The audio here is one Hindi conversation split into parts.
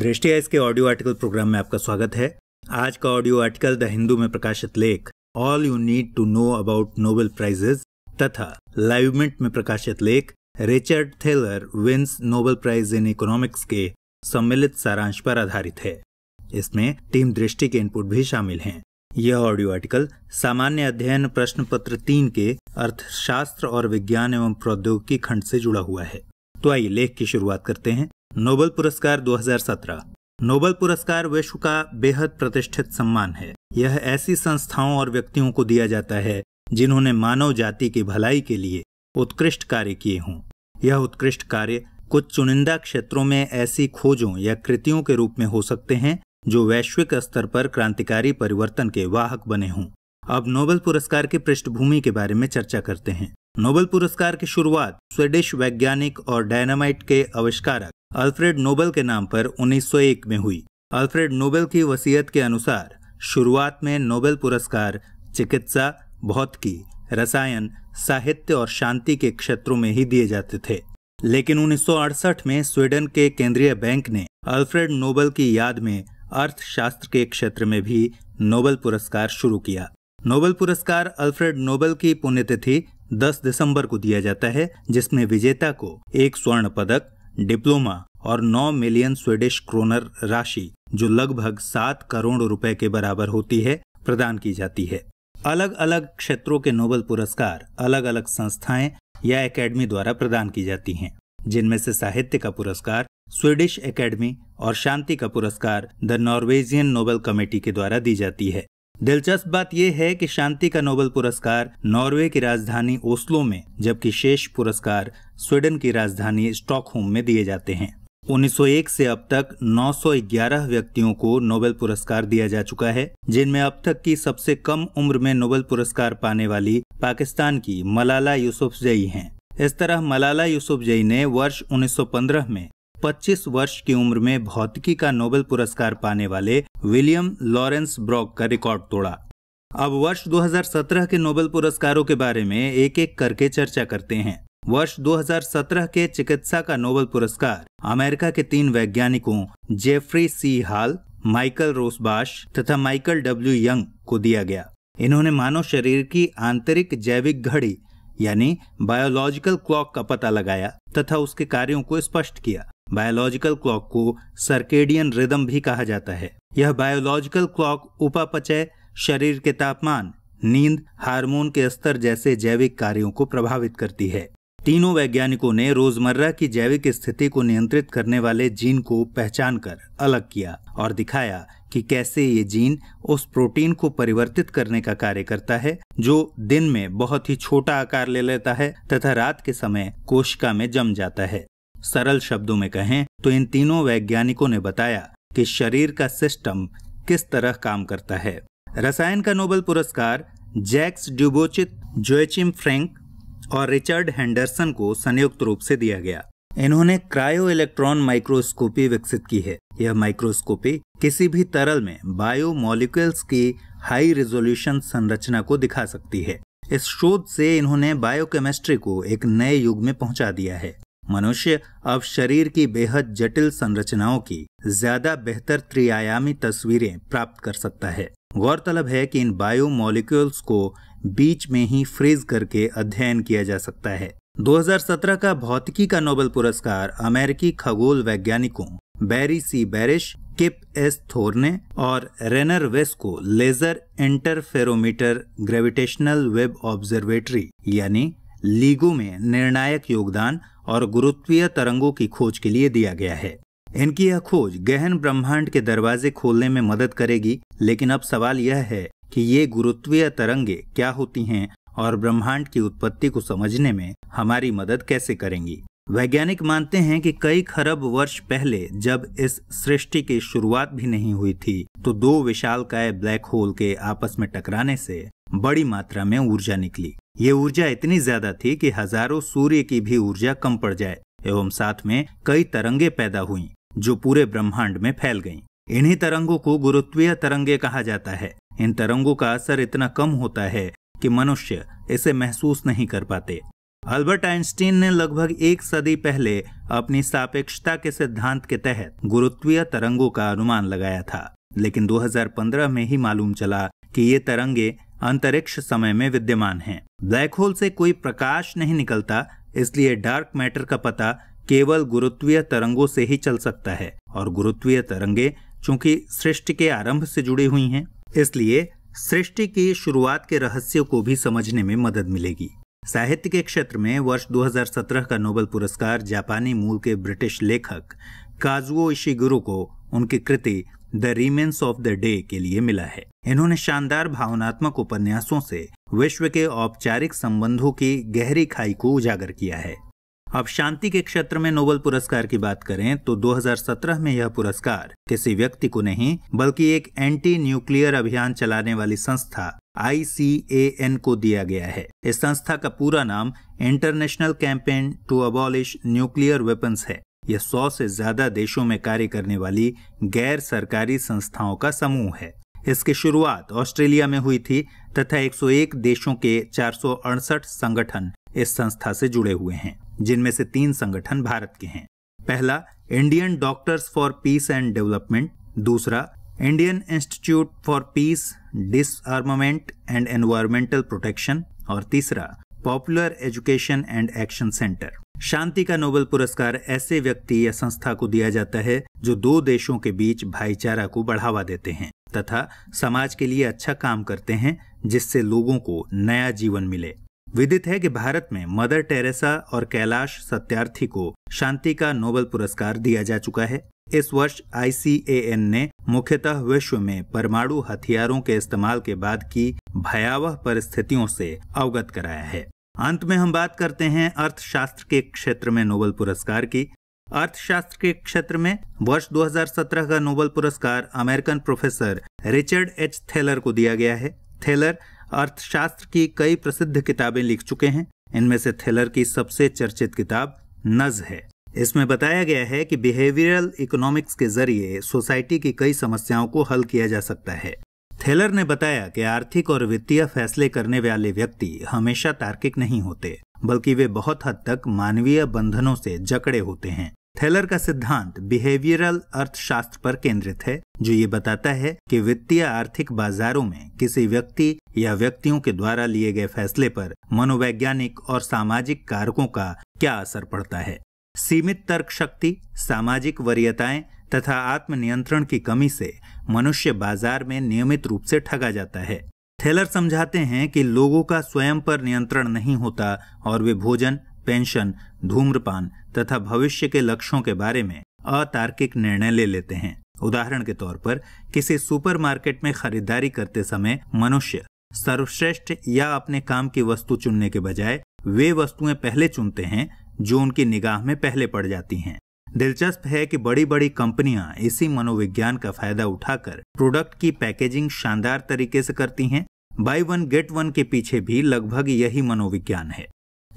दृष्टि के ऑडियो आर्टिकल प्रोग्राम में आपका स्वागत है आज का ऑडियो आर्टिकल द हिंदू में प्रकाशित लेख all you need to know about Nobel prizes तथा लाइवमेंट में प्रकाशित लेख Richard Thaler wins Nobel prize in economics के सम्मिलित सारांश पर आधारित है इसमें टीम दृष्टि के इनपुट भी शामिल हैं यह ऑडियो आर्टिकल सामान्य अध्ययन प्रश्न पत्र तीन के अर्थशास्त्र और विज्ञान एवं प्रौद्योगिकी खंड से जुड़ा हुआ है तो आइए लेख की शुरुआत करते हैं नोबल पुरस्कार 2017 नोबल पुरस्कार विश्व का बेहद प्रतिष्ठित सम्मान है यह ऐसी संस्थाओं और व्यक्तियों को दिया जाता है जिन्होंने मानव जाति की भलाई के लिए उत्कृष्ट कार्य किए हों यह उत्कृष्ट कार्य कुछ चुनिंदा क्षेत्रों में ऐसी खोजों या कृतियों के रूप में हो सकते हैं जो वैश्विक स्तर पर क्रांतिकारी परिवर्तन के वाहक बने हों अब नोबेल पुरस्कार की पृष्ठभूमि के बारे में चर्चा करते हैं नोबेल पुरस्कार की शुरुआत स्वीडिश वैज्ञानिक और डायनामाइट के आविष्कारक अल्फ्रेड नोबेल के नाम पर 1901 में हुई अल्फ्रेड नोबेल की वसीयत के अनुसार शुरुआत में नोबेल पुरस्कार चिकित्सा भौतिकी रसायन साहित्य और शांति के क्षेत्रों में ही दिए जाते थे लेकिन 1968 में स्वीडन के केंद्रीय बैंक ने अल्फ्रेड नोबेल की याद में अर्थशास्त्र के क्षेत्र में भी नोबेल पुरस्कार शुरू किया नोबेल पुरस्कार अल्फ्रेड नोबेल की पुण्यतिथि 10 दिसंबर को दिया जाता है जिसमें विजेता को एक स्वर्ण पदक डिप्लोमा और 9 मिलियन स्वीडिश क्रोनर राशि जो लगभग 7 करोड़ रुपए के बराबर होती है प्रदान की जाती है अलग अलग क्षेत्रों के नोबेल पुरस्कार अलग अलग संस्थाएं या एकेडमी द्वारा प्रदान की जाती हैं जिनमें से साहित्य का पुरस्कार स्वीडिश एकेडमी और शांति का पुरस्कार द नॉर्वेजियन नोबेल कमेटी के द्वारा दी जाती है दिलचस्प बात यह है कि शांति का नोबेल पुरस्कार नॉर्वे की राजधानी ओस्लो में जबकि शेष पुरस्कार स्वीडन की राजधानी स्टॉकहोम में दिए जाते हैं 1901 से अब तक 911 व्यक्तियों को नोबेल पुरस्कार दिया जा चुका है जिनमें अब तक की सबसे कम उम्र में नोबेल पुरस्कार पाने वाली पाकिस्तान की मलाला यूसुफ जई हैं। इस तरह मलाला यूसुफ जई ने वर्ष 1915 में 25 वर्ष की उम्र में भौतिकी का नोबेल पुरस्कार पाने वाले विलियम लॉरेंस ब्रॉक का रिकॉर्ड तोड़ा अब वर्ष 2017 के नोबेल पुरस्कारों के बारे में एक एक करके चर्चा करते हैं वर्ष 2017 के चिकित्सा का नोबेल पुरस्कार अमेरिका के तीन वैज्ञानिकों जेफरी सी हाल माइकल रोसबाश तथा माइकल डब्ल्यू यंग को दिया गया इन्होंने मानव शरीर की आंतरिक जैविक घड़ी यानी बायोलॉजिकल क्लॉक का पता लगाया तथा उसके कार्यों को स्पष्ट किया बायोलॉजिकल क्लॉक को सर्केडियन रिदम भी कहा जाता है यह बायोलॉजिकल क्लॉक उपापचय शरीर के तापमान नींद हार्मोन के स्तर जैसे जैविक कार्यों को प्रभावित करती है तीनों वैज्ञानिकों ने रोजमर्रा की जैविक स्थिति को नियंत्रित करने वाले जीन को पहचान कर अलग किया और दिखाया कि कैसे ये जीन उस प्रोटीन को परिवर्तित करने का कार्य करता है जो दिन में बहुत ही छोटा आकार ले लेता है तथा रात के समय कोशिका में जम जाता है सरल शब्दों में कहें तो इन तीनों वैज्ञानिकों ने बताया कि शरीर का सिस्टम किस तरह काम करता है रसायन का नोबेल पुरस्कार जैक्स ड्यूबोचित जोएचिम फ्रेंक और रिचर्ड हैंडरसन को संयुक्त रूप से दिया गया इन्होंने क्रायो इलेक्ट्रॉन माइक्रोस्कोपी विकसित की है यह माइक्रोस्कोपी किसी भी तरल में बायो मॉलिक्यूल्स की हाई रेजोल्यूशन संरचना को दिखा सकती है इस शोध से इन्होंने बायोकेमिस्ट्री को एक नए युग में पहुंचा दिया है मनुष्य अब शरीर की बेहद जटिल संरचनाओं की ज्यादा बेहतर त्रियायामी तस्वीरें प्राप्त कर सकता है गौरतलब है कि इन बायो मॉलिक्यूल्स को बीच में ही फ्रीज करके अध्ययन किया जा सकता है 2017 का भौतिकी का नोबेल पुरस्कार अमेरिकी खगोल वैज्ञानिकों बैरी सी बैरिश किप एस थोरने और रेनर वेस को laser interferometer gravitational wave observatory यानी लीगो में निर्णायक योगदान और गुरुत्वीय तरंगों की खोज के लिए दिया गया है इनकी यह खोज गहन ब्रह्मांड के दरवाजे खोलने में मदद करेगी लेकिन अब सवाल यह है कि ये गुरुत्वीय तरंगे क्या होती हैं और ब्रह्मांड की उत्पत्ति को समझने में हमारी मदद कैसे करेंगी वैज्ञानिक मानते हैं कि कई खरब वर्ष पहले जब इस सृष्टि की शुरुआत भी नहीं हुई थी तो दो विशालकाय ब्लैक होल के आपस में टकराने से बड़ी मात्रा में ऊर्जा निकली ये ऊर्जा इतनी ज्यादा थी कि हजारों सूर्य की भी ऊर्जा कम पड़ जाए एवं साथ में कई तरंगे पैदा हुई जो पूरे ब्रह्मांड में फैल गईं। इन्हीं तरंगों को गुरुत्वीय तरंगे कहा जाता है इन तरंगों का असर इतना कम होता है कि मनुष्य इसे महसूस नहीं कर पाते अल्बर्ट आइंस्टीन ने लगभग एक सदी पहले अपनी सापेक्षता के सिद्धांत के तहत गुरुत्वीय तरंगों का अनुमान लगाया था लेकिन 2015 में ही मालूम चला कि ये तरंगे अंतरिक्ष समय में विद्यमान है ब्लैक होल से कोई प्रकाश नहीं निकलता इसलिए डार्क मैटर का पता केवल गुरुत्वीय तरंगों से ही चल सकता है और गुरुत्वीय तरंगे चूंकि सृष्टि के आरंभ से जुड़ी हुई हैं इसलिए सृष्टि की शुरुआत के रहस्यों को भी समझने में मदद मिलेगी साहित्य के क्षेत्र में वर्ष 2017 का नोबेल पुरस्कार जापानी मूल के ब्रिटिश लेखक काजुओ इशिगुरु को उनकी कृति the remains of the day के लिए मिला है इन्होंने शानदार भावनात्मक उपन्यासों से विश्व के औपचारिक संबंधों की गहरी खाई को उजागर किया है अब शांति के क्षेत्र में नोबल पुरस्कार की बात करें तो 2017 में यह पुरस्कार किसी व्यक्ति को नहीं बल्कि एक एंटी न्यूक्लियर अभियान चलाने वाली संस्था आई को दिया गया है इस संस्था का पूरा नाम international campaign to abolish nuclear weapons है यह सौ से ज्यादा देशों में कार्य करने वाली गैर सरकारी संस्थाओं का समूह है इसकी शुरुआत ऑस्ट्रेलिया में हुई थी तथा 101 देशों के चार संगठन इस संस्था से जुड़े हुए हैं जिनमें से तीन संगठन भारत के हैं पहला Indian doctors for peace and development दूसरा Indian institute for peace disarmament and environmental protection और तीसरा popular education and action centre शांति का नोबेल पुरस्कार ऐसे व्यक्ति या संस्था को दिया जाता है जो दो देशों के बीच भाईचारा को बढ़ावा देते हैं तथा समाज के लिए अच्छा काम करते हैं जिससे लोगों को नया जीवन मिले विदित है कि भारत में मदर टेरेसा और कैलाश सत्यार्थी को शांति का नोबेल पुरस्कार दिया जा चुका है इस वर्ष आई ने मुख्यतः विश्व में परमाणु हथियारों के इस्तेमाल के बाद की भयावह परिस्थितियों से अवगत कराया है अंत में हम बात करते हैं अर्थशास्त्र के क्षेत्र में नोबल पुरस्कार की अर्थशास्त्र के क्षेत्र में वर्ष 2017 का नोबल पुरस्कार American professor Richard H Thaler को दिया गया है थेलर अर्थशास्त्र की कई प्रसिद्ध किताबें लिख चुके हैं इनमें से थेलर की सबसे चर्चित किताब नज है इसमें बताया गया है कि बिहेवियरल इकोनॉमिक्स के जरिए सोसाइटी की कई समस्याओं को हल किया जा सकता है थेलर ने बताया कि आर्थिक और वित्तीय फैसले करने वाले व्यक्ति हमेशा तार्किक नहीं होते बल्कि वे बहुत हद तक मानवीय बंधनों से जकड़े होते हैं थेलर का सिद्धांत बिहेवियरल अर्थशास्त्र पर केंद्रित है जो ये बताता है कि वित्तीय आर्थिक बाजारों में किसी व्यक्ति या व्यक्तियों के द्वारा लिए गए फैसले पर मनोवैज्ञानिक और सामाजिक कारकों का क्या असर पड़ता है सीमित तर्क शक्ति सामाजिक वरीयताएं तथा आत्मनियंत्रण की कमी से मनुष्य बाजार में नियमित रूप से ठगा जाता है थेलर समझाते हैं कि लोगों का स्वयं पर नियंत्रण नहीं होता और वे भोजन पेंशन धूम्रपान तथा भविष्य के लक्ष्यों के बारे में अतार्किक निर्णय ले लेते हैं उदाहरण के तौर पर किसी सुपरमार्केट में खरीदारी करते समय मनुष्य सर्वश्रेष्ठ या अपने काम की वस्तु चुनने के बजाय वे वस्तुएं पहले चुनते हैं जो उनकी निगाह में पहले पड़ जाती हैं दिलचस्प है कि बड़ी बड़ी कंपनियां इसी मनोविज्ञान का फायदा उठाकर प्रोडक्ट की पैकेजिंग शानदार तरीके से करती हैं बाई वन गेट वन के पीछे भी लगभग यही मनोविज्ञान है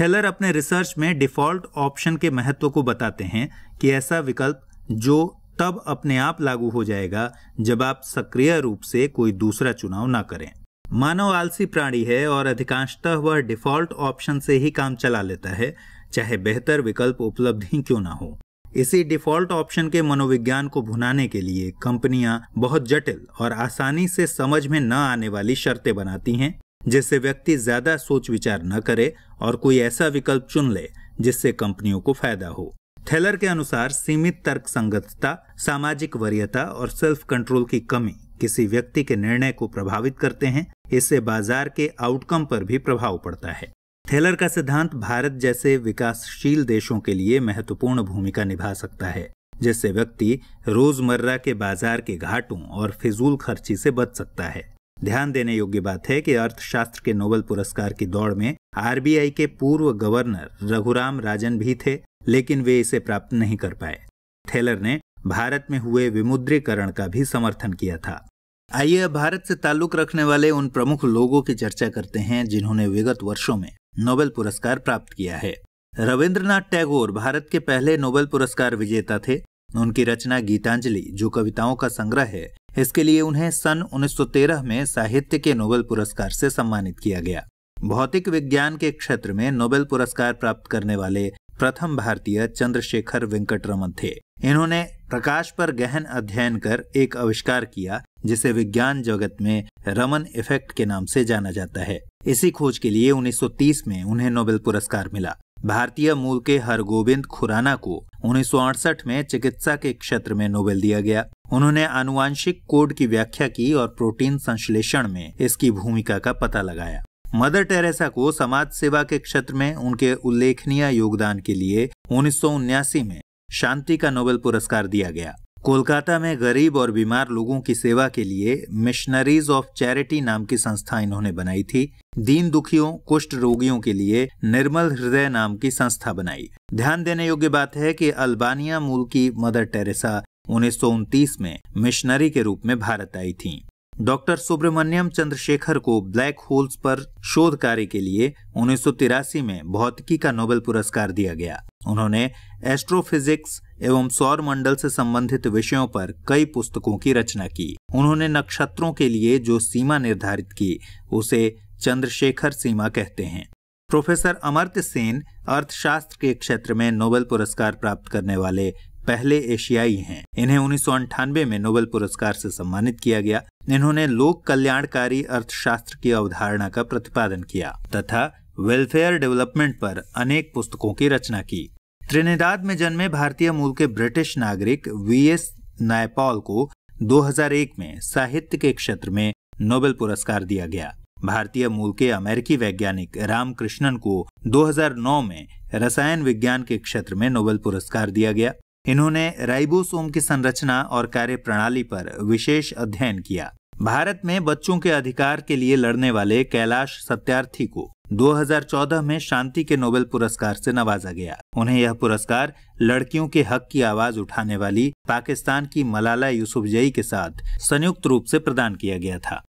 थेलर अपने रिसर्च में डिफॉल्ट ऑप्शन के महत्व को बताते हैं कि ऐसा विकल्प जो तब अपने आप लागू हो जाएगा जब आप सक्रिय रूप से कोई दूसरा चुनाव ना करें मानव आलसी प्राणी है और अधिकांशतः वह डिफॉल्ट ऑप्शन से ही काम चला लेता है चाहे बेहतर विकल्प उपलब्ध ही क्यों ना हो इसी डिफॉल्ट ऑप्शन के मनोविज्ञान को भुनाने के लिए कंपनियां बहुत जटिल और आसानी से समझ में न आने वाली शर्तें बनाती हैं जिससे व्यक्ति ज्यादा सोच विचार न करे और कोई ऐसा विकल्प चुन ले जिससे कंपनियों को फायदा हो थेलर के अनुसार सीमित तर्क संगतता सामाजिक वरीयता और सेल्फ कंट्रोल की कमी किसी व्यक्ति के निर्णय को प्रभावित करते हैं इससे बाजार के आउटकम पर भी प्रभाव पड़ता है थेलर का सिद्धांत भारत जैसे विकासशील देशों के लिए महत्वपूर्ण भूमिका निभा सकता है जिससे व्यक्ति रोजमर्रा के बाजार के घाटों और फिजूल खर्ची से बच सकता है ध्यान देने योग्य बात है कि अर्थशास्त्र के नोबेल पुरस्कार की दौड़ में आरबीआई के पूर्व गवर्नर रघुराम राजन भी थे लेकिन वे इसे प्राप्त नहीं कर पाए थेलर ने भारत में हुए विमुद्रीकरण का भी समर्थन किया था आइए भारत से ताल्लुक रखने वाले उन प्रमुख लोगों की चर्चा करते हैं जिन्होंने विगत वर्षों में नोबेल पुरस्कार प्राप्त किया है रविंद्रनाथ टैगोर भारत के पहले नोबेल पुरस्कार विजेता थे उनकी रचना गीतांजलि जो कविताओं का संग्रह है इसके लिए उन्हें सन 1913 में साहित्य के नोबेल पुरस्कार से सम्मानित किया गया भौतिक विज्ञान के क्षेत्र में नोबेल पुरस्कार प्राप्त करने वाले प्रथम भारतीय चंद्रशेखर वेंकट रमन थे इन्होंने प्रकाश पर गहन अध्ययन कर एक आविष्कार किया जिसे विज्ञान जगत में रमन इफेक्ट के नाम से जाना जाता है इसी खोज के लिए 1930 में उन्हें नोबेल पुरस्कार मिला भारतीय मूल के हरगोविंद खुराना को उन्नीस में चिकित्सा के क्षेत्र में नोबेल दिया गया उन्होंने आनुवांशिक कोड की व्याख्या की और प्रोटीन संश्लेषण में इसकी भूमिका का पता लगाया मदर टेरेसा को समाज सेवा के क्षेत्र में उनके उल्लेखनीय योगदान के लिए उन्नीस में शांति का नोबेल पुरस्कार दिया गया कोलकाता में गरीब और बीमार लोगों की सेवा के लिए मिशनरीज ऑफ चैरिटी नाम की संस्था इन्होंने बनाई थी दीन दुखियों कुष्ठ रोगियों के लिए निर्मल हृदय नाम की संस्था बनाई ध्यान देने योग्य बात है कि अल्बानिया मूल की मदर टेरेसा उन्नीस में मिशनरी के रूप में भारत आई थीं। डॉक्टर सुब्रमण्यम चंद्रशेखर को ब्लैक होल्स पर शोध कार्य के लिए उन्नीस में भौतिकी का नोबेल पुरस्कार दिया गया उन्होंने एस्ट्रोफिजिक्स एवं सौर मंडल से संबंधित विषयों पर कई पुस्तकों की रचना की उन्होंने नक्षत्रों के लिए जो सीमा निर्धारित की उसे चंद्रशेखर सीमा कहते हैं प्रोफेसर अमर्त्य सेन अर्थशास्त्र के क्षेत्र में नोबेल पुरस्कार प्राप्त करने वाले पहले एशियाई हैं इन्हें उन्नीस में नोबेल पुरस्कार से सम्मानित किया गया इन्होंने लोक कल्याणकारी अर्थशास्त्र की अवधारणा का प्रतिपादन किया तथा वेलफेयर डेवलपमेंट पर अनेक पुस्तकों की रचना की त्रिनेदाद में जन्मे भारतीय मूल के ब्रिटिश नागरिक वी एस नायपॉल को 2001 में साहित्य के क्षेत्र में नोबेल पुरस्कार दिया गया भारतीय मूल के अमेरिकी वैज्ञानिक रामकृष्णन को 2009 में रसायन विज्ञान के क्षेत्र में नोबेल पुरस्कार दिया गया इन्होंने राइबोसोम की संरचना और कार्य प्रणाली पर विशेष अध्ययन किया भारत में बच्चों के अधिकार के लिए लड़ने वाले कैलाश सत्यार्थी को 2014 में शांति के नोबेल पुरस्कार से नवाजा गया उन्हें यह पुरस्कार लड़कियों के हक की आवाज उठाने वाली पाकिस्तान की मलाला यूसुफजई के साथ संयुक्त रूप से प्रदान किया गया था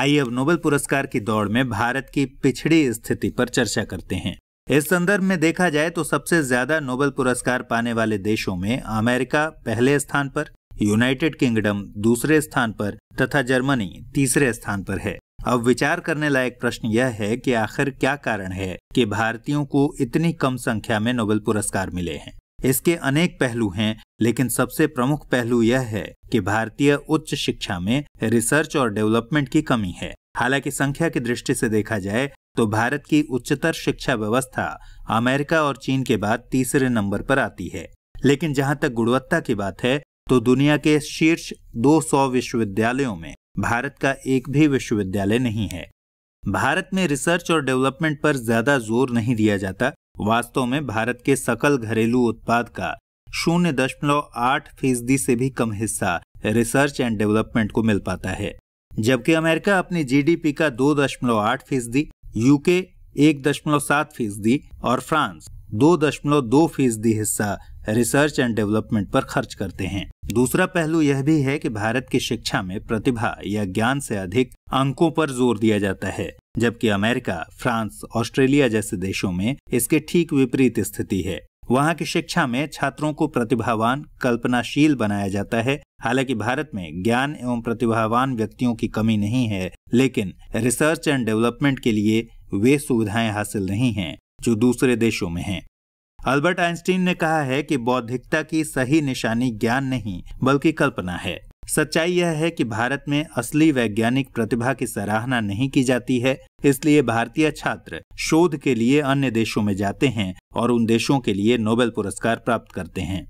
आइए अब नोबेल पुरस्कार की दौड़ में भारत की पिछड़ी स्थिति पर चर्चा करते हैं इस संदर्भ में देखा जाए तो सबसे ज्यादा नोबेल पुरस्कार पाने वाले देशों में अमेरिका पहले स्थान पर यूनाइटेड किंगडम दूसरे स्थान पर तथा जर्मनी तीसरे स्थान पर है अब विचार करने लायक प्रश्न यह है कि आखिर क्या कारण है कि भारतीयों को इतनी कम संख्या में नोबेल पुरस्कार मिले हैं इसके अनेक पहलू हैं लेकिन सबसे प्रमुख पहलू यह है कि भारतीय उच्च शिक्षा में रिसर्च और डेवलपमेंट की कमी है हालांकि संख्या की दृष्टि से देखा जाए तो भारत की उच्चतर शिक्षा व्यवस्था अमेरिका और चीन के बाद तीसरे नंबर पर आती है लेकिन जहां तक गुणवत्ता की बात है तो दुनिया के शीर्ष 200 विश्वविद्यालयों में भारत का एक भी विश्वविद्यालय नहीं है भारत में रिसर्च और डेवलपमेंट पर ज्यादा जोर नहीं दिया जाता वास्तव में भारत के सकल घरेलू उत्पाद का शून्य दशमलव आठ फीसदी से भी कम हिस्सा रिसर्च एंड डेवलपमेंट को मिल पाता है जबकि अमेरिका अपनी जीडीपी का दो दशमलव आठ फीसदी यूके एक दशमलव सात फीसदी और फ्रांस दो दशमलव दो फीसदी हिस्सा रिसर्च एंड डेवलपमेंट पर खर्च करते हैं दूसरा पहलू यह भी है कि भारत की शिक्षा में प्रतिभा या ज्ञान से अधिक अंकों पर जोर दिया जाता है जबकि अमेरिका फ्रांस ऑस्ट्रेलिया जैसे देशों में इसके ठीक विपरीत स्थिति है वहाँ की शिक्षा में छात्रों को प्रतिभावान कल्पनाशील बनाया जाता है हालांकि भारत में ज्ञान एवं प्रतिभावान व्यक्तियों की कमी नहीं है लेकिन रिसर्च एंड डेवलपमेंट के लिए वे सुविधाएं हासिल नहीं हैं जो दूसरे देशों में हैं अल्बर्ट आइंस्टीन ने कहा है कि बौद्धिकता की सही निशानी ज्ञान नहीं बल्कि कल्पना है सच्चाई यह है कि भारत में असली वैज्ञानिक प्रतिभा की सराहना नहीं की जाती है इसलिए भारतीय छात्र शोध के लिए अन्य देशों में जाते हैं और उन देशों के लिए नोबेल पुरस्कार प्राप्त करते हैं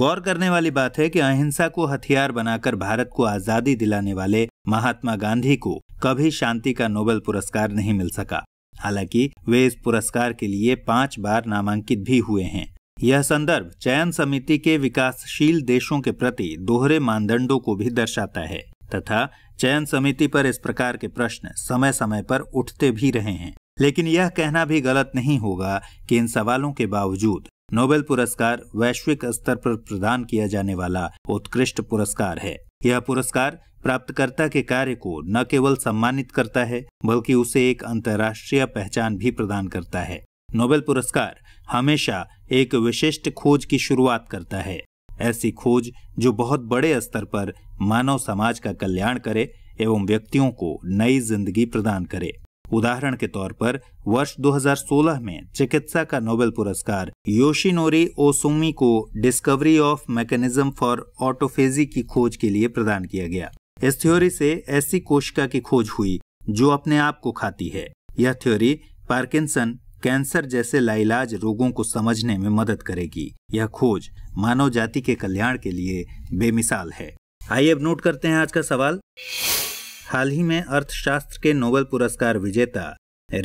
गौर करने वाली बात है कि अहिंसा को हथियार बनाकर भारत को आजादी दिलाने वाले महात्मा गांधी को कभी शांति का नोबेल पुरस्कार नहीं मिल सका हालांकि वे इस पुरस्कार के लिए पांच बार नामांकित भी हुए हैं यह संदर्भ चयन समिति के विकासशील देशों के प्रति दोहरे मानदंडों को भी दर्शाता है तथा चयन समिति पर इस प्रकार के प्रश्न समय समय पर उठते भी रहे हैं लेकिन यह कहना भी गलत नहीं होगा कि इन सवालों के बावजूद नोबेल पुरस्कार वैश्विक स्तर पर प्रदान किया जाने वाला उत्कृष्ट पुरस्कार है यह पुरस्कार प्राप्तकर्ता के कार्य को न केवल सम्मानित करता है बल्कि उसे एक अंतर्राष्ट्रीय पहचान भी प्रदान करता है नोबेल पुरस्कार हमेशा एक विशिष्ट खोज की शुरुआत करता है ऐसी खोज जो बहुत बड़े स्तर पर मानव समाज का कल्याण करे एवं व्यक्तियों को नई जिंदगी प्रदान करे उदाहरण के तौर पर वर्ष 2016 में चिकित्सा का नोबेल पुरस्कार योशिनोरी ओसुमी को discovery of mechanism for autophagy की खोज के लिए प्रदान किया गया इस थ्योरी से ऐसी कोशिका की खोज हुई जो अपने आप को खाती है यह थ्योरी पार्किंसन कैंसर जैसे लाइलाज रोगों को समझने में मदद करेगी यह खोज मानव जाति के कल्याण के लिए बेमिसाल है आइए अब नोट करते हैं आज का सवाल हाल ही में अर्थशास्त्र के नोबेल पुरस्कार विजेता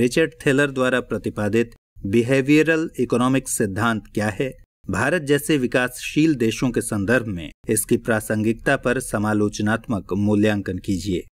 रिचर्ड थेलर द्वारा प्रतिपादित बिहेवियरल इकोनॉमिक सिद्धांत क्या है भारत जैसे विकासशील देशों के संदर्भ में इसकी प्रासंगिकता पर समालोचनात्मक मूल्यांकन कीजिए